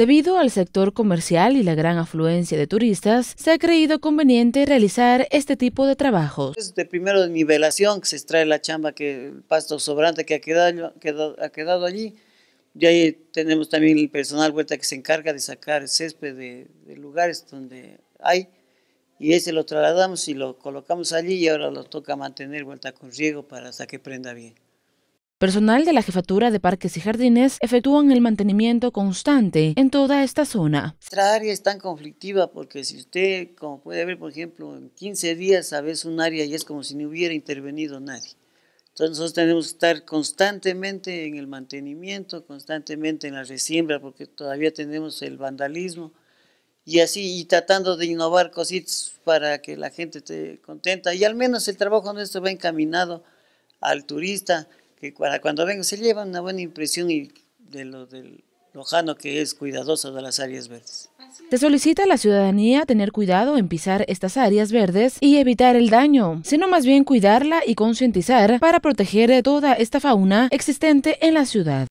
Debido al sector comercial y la gran afluencia de turistas, se ha creído conveniente realizar este tipo de trabajos. Es de primero de nivelación que se extrae la chamba, que el pasto sobrante que ha quedado, ha quedado allí. Y ahí tenemos también el personal vuelta que se encarga de sacar césped de, de lugares donde hay y ese lo trasladamos y lo colocamos allí y ahora lo toca mantener vuelta con riego para hasta que prenda bien. Personal de la Jefatura de Parques y Jardines efectúan el mantenimiento constante en toda esta zona. Nuestra área es tan conflictiva porque si usted, como puede ver, por ejemplo, en 15 días a veces un área y es como si no hubiera intervenido nadie. Entonces nosotros tenemos que estar constantemente en el mantenimiento, constantemente en la resiembra porque todavía tenemos el vandalismo y así y tratando de innovar cositas para que la gente esté contenta y al menos el trabajo nuestro va encaminado al turista que para cuando vengan se lleva una buena impresión de lo del lojano que es cuidadoso de las áreas verdes. Se solicita a la ciudadanía tener cuidado en pisar estas áreas verdes y evitar el daño, sino más bien cuidarla y concientizar para proteger toda esta fauna existente en la ciudad.